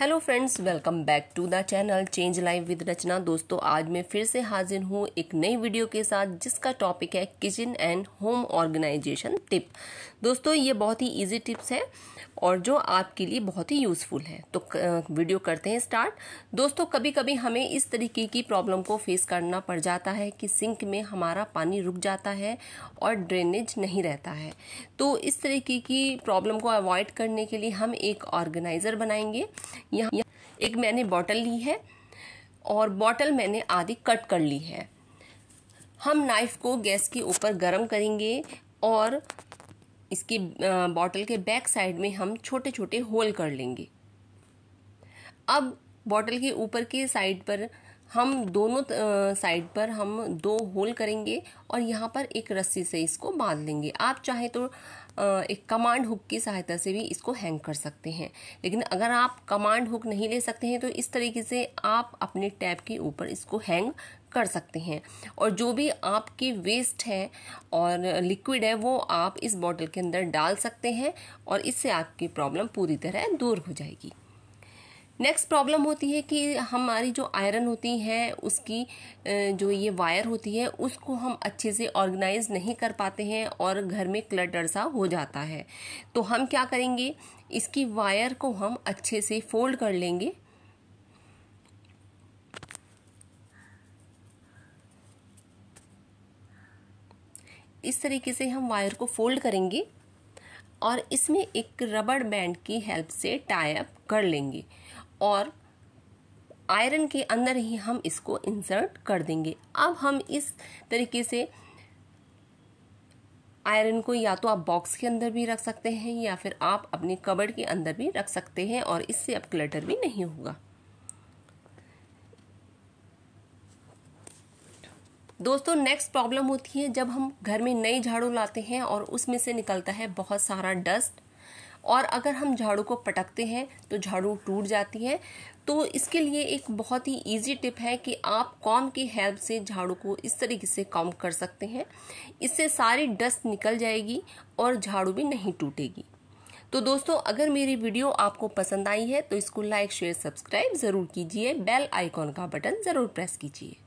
hello friends welcome back to the channel change live with Rachna दोस्तों आज मैं फिर से हाजिर हूँ एक नई वीडियो के साथ जिसका टॉपिक है kitchen and home organisation tip दोस्तों ये बहुत ही इजी टिप्स है और जो आपके लिए बहुत ही यूज़फुल है तो वीडियो करते हैं स्टार्ट दोस्तों कभी कभी हमें इस तरीके की प्रॉब्लम को फेस करना पड़ जाता है कि सिंक में हमारा पानी रुक जाता है और ड्रेनेज नहीं रहता है तो इस तरीके की प्रॉब्लम को अवॉइड करने के लिए हम एक ऑर्गेनाइज़र बनाएंगे यहाँ एक मैंने बॉटल ली है और बॉटल मैंने आधी कट कर ली है हम नाइफ को गैस के ऊपर गर्म करेंगे और इसके बॉटल के बैक साइड में हम छोटे छोटे होल कर लेंगे अब बॉटल के ऊपर के साइड पर हम दोनों साइड पर हम दो होल करेंगे और यहाँ पर एक रस्सी से इसको बांध लेंगे आप चाहे तो एक कमांड हुक की सहायता से भी इसको हैंग कर सकते हैं लेकिन अगर आप कमांड हुक नहीं ले सकते हैं तो इस तरीके से आप अपने टैब के ऊपर इसको हैंग कर सकते हैं और जो भी आपकी वेस्ट है और लिक्विड है वो आप इस बॉटल के अंदर डाल सकते हैं और इससे आपकी प्रॉब्लम पूरी तरह दूर हो जाएगी नेक्स्ट प्रॉब्लम होती है कि हमारी जो आयरन होती है उसकी जो ये वायर होती है उसको हम अच्छे से ऑर्गेनाइज नहीं कर पाते हैं और घर में क्लटर सा हो जाता है तो हम क्या करेंगे इसकी वायर को हम अच्छे से फोल्ड कर लेंगे इस तरीके से हम वायर को फोल्ड करेंगे और इसमें एक रबड़ बैंड की हेल्प से टाई अप कर लेंगे और आयरन के अंदर ही हम इसको इंसर्ट कर देंगे अब हम इस तरीके से आयरन को या तो आप बॉक्स के अंदर भी रख सकते हैं या फिर आप अपने कबड़ के अंदर भी रख सकते हैं और इससे अब क्लटर भी नहीं होगा दोस्तों नेक्स्ट प्रॉब्लम होती है जब हम घर में नई झाड़ू लाते हैं और उसमें से निकलता है बहुत सारा डस्ट और अगर हम झाड़ू को पटकते हैं तो झाड़ू टूट जाती है तो इसके लिए एक बहुत ही इजी टिप है कि आप कॉम की हेल्प से झाड़ू को इस तरीके से कॉम कर सकते हैं इससे सारी डस्ट निकल जाएगी और झाड़ू भी नहीं टूटेगी तो दोस्तों अगर मेरी वीडियो आपको पसंद आई है तो इसको लाइक शेयर सब्सक्राइब ज़रूर कीजिए बेल आइकॉन का बटन ज़रूर प्रेस कीजिए